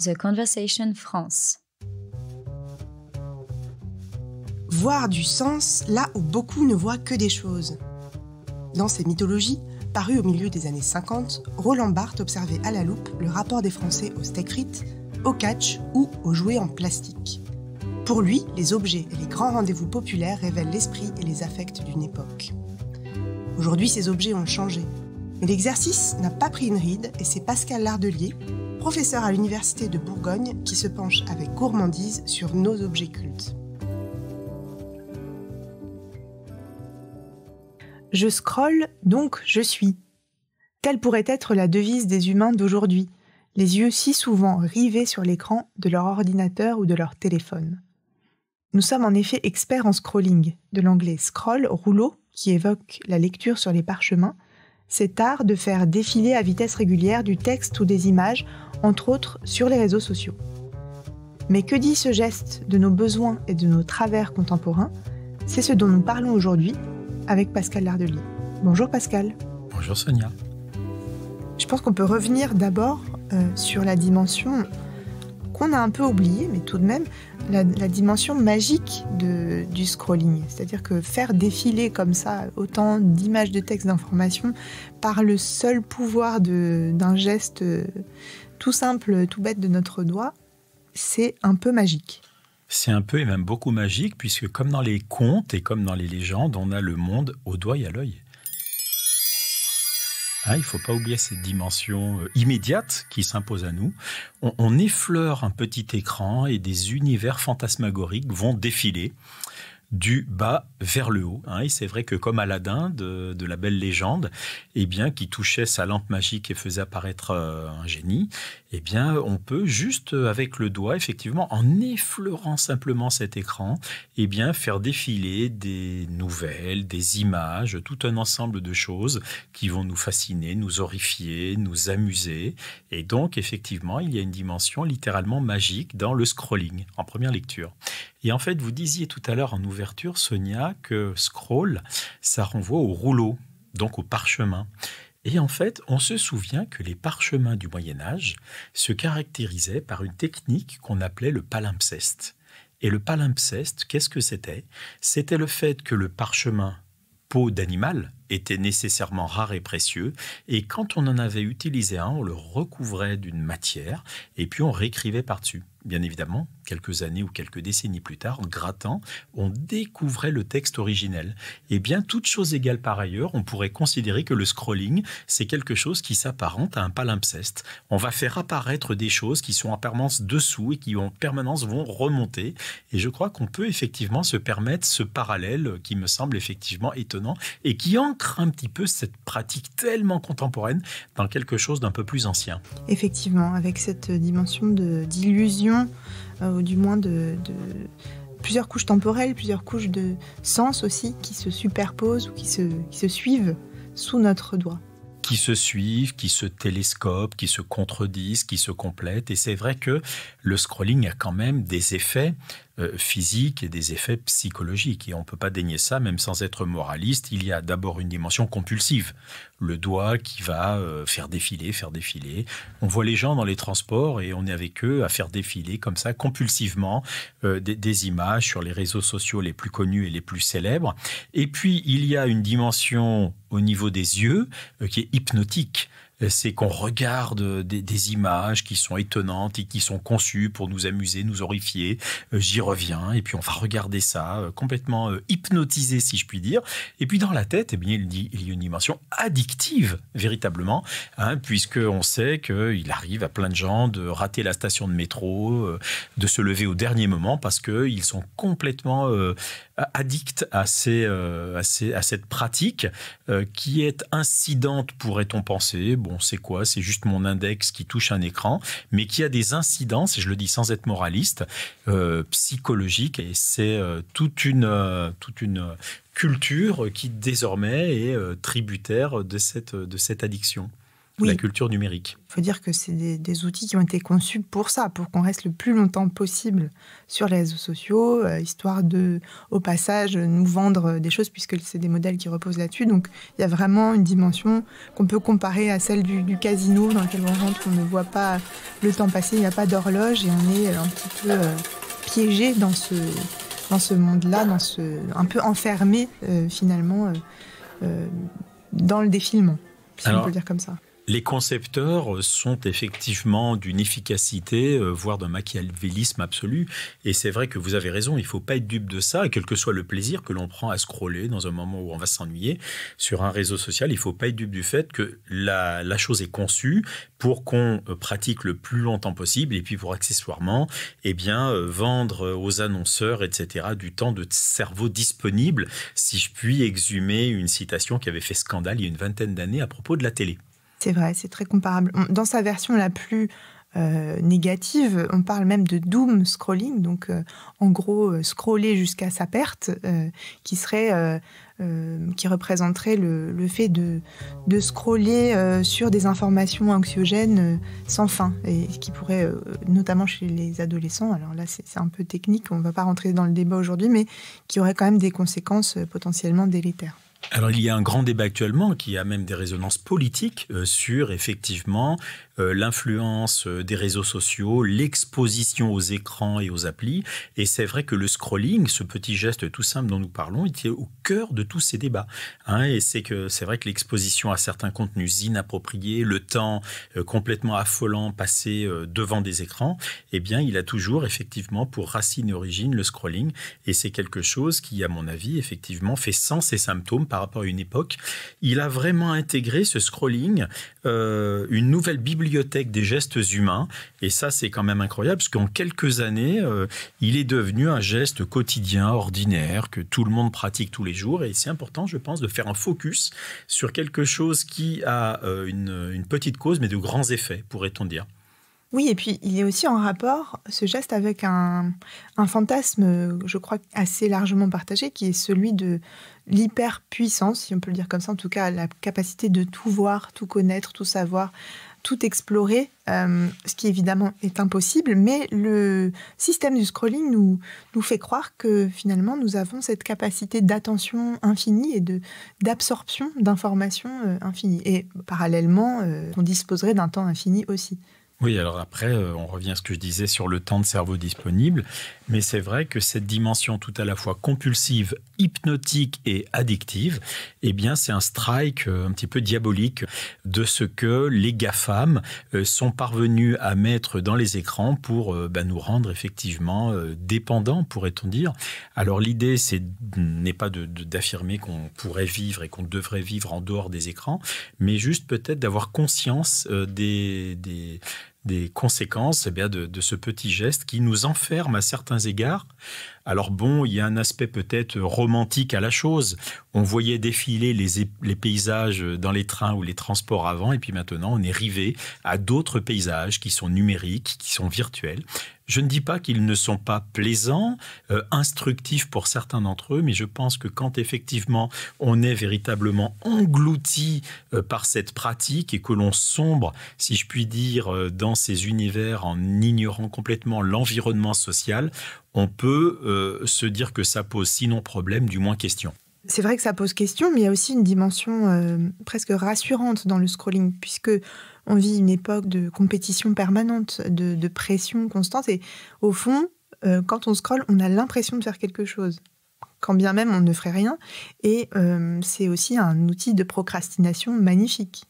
The Conversation France. Voir du sens là où beaucoup ne voient que des choses. Dans ses mythologies, parues au milieu des années 50, Roland Barthes observait à la loupe le rapport des Français au steak frites, au catch ou aux jouets en plastique. Pour lui, les objets et les grands rendez-vous populaires révèlent l'esprit et les affects d'une époque. Aujourd'hui, ces objets ont changé, mais l'exercice n'a pas pris une ride et c'est Pascal Lardelier, professeur à l'Université de Bourgogne qui se penche avec gourmandise sur nos objets cultes. Je scrolle, donc je suis. Telle pourrait être la devise des humains d'aujourd'hui, les yeux si souvent rivés sur l'écran de leur ordinateur ou de leur téléphone. Nous sommes en effet experts en scrolling, de l'anglais scroll, rouleau, qui évoque la lecture sur les parchemins, cet art de faire défiler à vitesse régulière du texte ou des images entre autres sur les réseaux sociaux. Mais que dit ce geste de nos besoins et de nos travers contemporains C'est ce dont nous parlons aujourd'hui avec Pascal Lardelier. Bonjour Pascal. Bonjour Sonia. Je pense qu'on peut revenir d'abord euh, sur la dimension qu'on a un peu oubliée, mais tout de même, la, dimension magique du scrolling. C'est-à-dire que faire défiler comme ça autant d'images de textes, d'informations par le seul pouvoir d'un geste euh, tout simple, tout bête de notre doigt, c'est un peu magique. C'est un peu et même beaucoup magique, puisque comme dans les contes et comme dans les légendes, on a le monde au doigt et à l'œil. Ah, il ne faut pas oublier cette dimension euh, immédiate qui s'impose à nous. on effleure un petit écran et des univers fantasmagoriques vont défiler du bas vers le haut. Hein. Et c'est vrai que comme Aladdin de, la belle légende, eh bien, qui touchait sa lampe magique et faisait apparaître euh, un génie, eh bien, on peut juste euh, avec le doigt, effectivement, en effleurant simplement cet écran, eh bien, faire défiler des nouvelles, des images, tout un ensemble de choses qui vont nous fasciner, nous horrifier, nous amuser. Et donc, effectivement, il y a une dimension littéralement magique dans le scrolling en première lecture. Et en fait, vous disiez tout à l'heure en ouverture, Sonia, que scroll, ça renvoie au rouleau, donc au parchemin. Et en fait, on se souvient que les parchemins du Moyen Âge se caractérisaient par une technique qu'on appelait le palimpseste. Et le palimpseste, qu'est-ce que c'était C'était le fait que le parchemin peau d'animal était nécessairement rare et précieux, et quand on en avait utilisé un, on le recouvrait d'une matière, et puis on réécrivait par-dessus. Bien évidemment, quelques années ou quelques décennies plus tard, en grattant, on découvrait le texte originel. Et eh bien, toute chose égale par ailleurs, on pourrait considérer que le scrolling, c'est quelque chose qui s'apparente à un palimpseste. On va faire apparaître des choses qui sont en permanence dessous et qui en permanence vont remonter. Et je crois qu'on peut effectivement se permettre ce parallèle qui me semble effectivement étonnant et qui ancre un petit peu cette pratique tellement contemporaine dans quelque chose d'un peu plus ancien. Effectivement, avec cette dimension d'illusion euh, ou du moins de, plusieurs couches temporelles, plusieurs couches de sens aussi qui se superposent ou qui se, qui se suivent sous notre doigt. Qui se suivent, qui se télescopent, qui se contredisent, qui se complètent. Et c'est vrai que le scrolling a quand même des effets euh, physique et des effets psychologiques. Et on ne peut pas dénier ça, même sans être moraliste. Il y a d'abord une dimension compulsive. Le doigt qui va euh, faire défiler, faire défiler. On voit les gens dans les transports et on est avec eux à faire défiler comme ça, compulsivement, euh, des, images sur les réseaux sociaux les plus connus et les plus célèbres. Et puis, il y a une dimension au niveau des yeux qui est hypnotique. Euh, c'est qu'on regarde euh, des, images qui sont étonnantes et qui sont conçues pour nous amuser, nous horrifier. Euh, j'y reviens et puis on va regarder ça complètement hypnotisé, si je puis dire. Et puis dans la tête, eh bien, il y a une dimension addictive véritablement, puisqu'on hein, puisque sait qu'il arrive à plein de gens de rater la station de métro, de se lever au dernier moment parce qu'ils sont complètement addicts à, cette pratique qui est incidente, pourrait-on penser. On sait quoi C'est juste mon index qui touche un écran, mais qui a des incidences, et je le dis sans être moraliste, euh, psychologiques, et c'est euh, toute une, euh, toute une euh, culture qui désormais est tributaire de cette, de cette addiction la culture numérique. Il faut dire que c'est des, outils qui ont été conçus pour ça, pour qu'on reste le plus longtemps possible sur les réseaux sociaux, euh, histoire de, au passage, nous vendre euh, des choses, puisque c'est des modèles qui reposent là-dessus. Donc il y a vraiment une dimension qu'on peut comparer à celle du, casino, dans lequel on rentre, qu'on ne voit pas le temps passer, il n'y a pas d'horloge, et on est euh, un petit peu piégé dans ce, dans ce monde-là, dans ce, un peu enfermé finalement dans le défilement, si on peut dire comme ça les concepteurs euh, sont effectivement d'une efficacité, euh, voire d'un machiavélisme absolu. Et c'est vrai que vous avez raison, il ne faut pas être dupe de ça. Et quel que soit le plaisir que l'on prend à scroller dans un moment où on va s'ennuyer sur un réseau social, il ne faut pas être dupe du fait que la, chose est conçue pour qu'on euh, pratique le plus longtemps possible et puis pour accessoirement, eh bien, vendre aux annonceurs, etc., du temps de cerveau disponible, si je puis exhumer une citation qui avait fait scandale il y a une vingtaine d'années à propos de la télé. C'est vrai, c'est très comparable. Dans sa version la plus euh, négative, on parle même de doom scrolling, donc euh, en gros euh, scroller jusqu'à sa perte, qui serait, qui représenterait le, fait de, de scroller sur des informations anxiogènes sans fin, et qui pourrait, notamment chez les adolescents, alors là c'est un peu technique, on ne va pas rentrer dans le débat aujourd'hui, mais qui aurait quand même des conséquences potentiellement délétères alors il y a un grand débat actuellement qui a même des résonances politiques euh, sur effectivement euh, l'influence euh, des réseaux sociaux, l'exposition aux écrans et aux applis. Et c'est vrai que le scrolling, ce petit geste tout simple dont nous parlons, était au cœur de tous ces débats. Hein. et c'est que c'est vrai que l'exposition à certains contenus inappropriés, le temps complètement affolant passé devant des écrans, eh bien il a toujours effectivement pour racine et origine le scrolling. Et c'est quelque chose qui, à mon avis, effectivement fait sens et symptômes par rapport à une époque. Il a vraiment intégré ce scrolling, euh, une nouvelle bibliothèque des gestes humains. Et ça, c'est quand même incroyable, parce qu'en quelques années, euh, il est devenu un geste quotidien, ordinaire, que tout le monde pratique tous les jours. Et c'est important, je pense, de faire un focus sur quelque chose qui a euh, une petite cause, mais de grands effets, pourrait-on dire. Oui, et puis il est aussi en rapport, ce geste, avec un, fantasme, je crois, assez largement partagé, qui est celui de l'hyperpuissance, si on peut le dire comme ça, en tout cas, la capacité de tout voir, tout connaître, tout savoir, tout explorer, euh, ce qui évidemment est impossible, mais le système du scrolling nous, fait croire que finalement nous avons cette capacité d'attention infinie et d'absorption d'informations infinie. Euh, infinies. Et parallèlement, euh, on disposerait d'un temps infini aussi. Oui, alors après, euh, on revient à ce que je disais sur le temps de cerveau disponible, mais c'est vrai que cette dimension tout à la fois compulsive, hypnotique et addictive, eh bien, c'est un strike euh, un petit peu diabolique de ce que les GAFAM euh, sont parvenus à mettre dans les écrans pour bah, nous rendre effectivement dépendants, pourrait-on dire. Alors l'idée, c'est n'est pas d'affirmer qu'on pourrait vivre et qu'on devrait vivre en dehors des écrans, mais juste peut-être d'avoir conscience des des conséquences eh bien, de, de, ce petit geste qui nous enferme à certains égards alors bon, il y a un aspect peut-être romantique à la chose. On voyait défiler les, paysages dans les trains ou les transports avant, et puis maintenant on est rivé à d'autres paysages qui sont numériques, qui sont virtuels. Je ne dis pas qu'ils ne sont pas plaisants, euh, instructifs pour certains d'entre eux, mais je pense que quand effectivement on est véritablement englouti euh, par cette pratique et que l'on sombre, si je puis dire, euh, dans ces univers en ignorant complètement l'environnement social, on peut euh, se dire que ça pose sinon problème, du moins question. C'est vrai que ça pose question, mais il y a aussi une dimension euh, presque rassurante dans le scrolling, puisque on vit une époque de compétition permanente, de, pression constante, et au fond, euh, quand on scrolle, on a l'impression de faire quelque chose, quand bien même on ne ferait rien, et c'est aussi un outil de procrastination magnifique.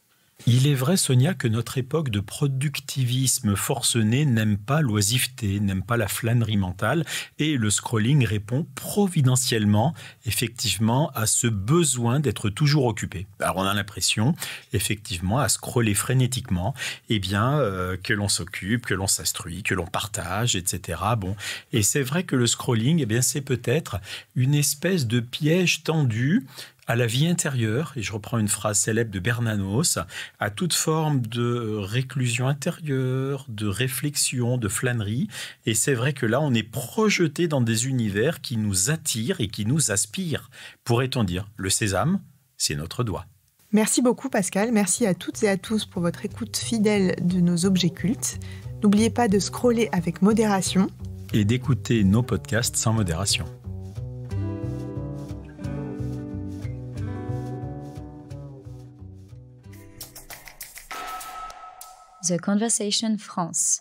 Il est vrai, Sonia, que notre époque de productivisme forcené n'aime pas l'oisiveté, n'aime pas la flânerie mentale, et le scrolling répond providentiellement, effectivement, à ce besoin d'être toujours occupé. Alors on a l'impression, effectivement, à scroller frénétiquement, eh bien, euh, que l'on s'occupe, que l'on s'instruit, que l'on partage, etc. Bon, et c'est vrai que le scrolling, eh bien, c'est peut-être une espèce de piège tendu à la vie intérieure, et je reprends une phrase célèbre de Bernanos, à toute forme de euh, réclusion intérieure, de réflexion, de flânerie. Et c'est vrai que là, on est projeté dans des univers qui nous attirent et qui nous aspirent. Pourrait-on dire, le sésame, c'est notre doigt. Merci beaucoup Pascal, merci à toutes et à tous pour votre écoute fidèle de nos objets cultes. N'oubliez pas de scroller avec modération et d'écouter nos podcasts sans modération. The Conversation France.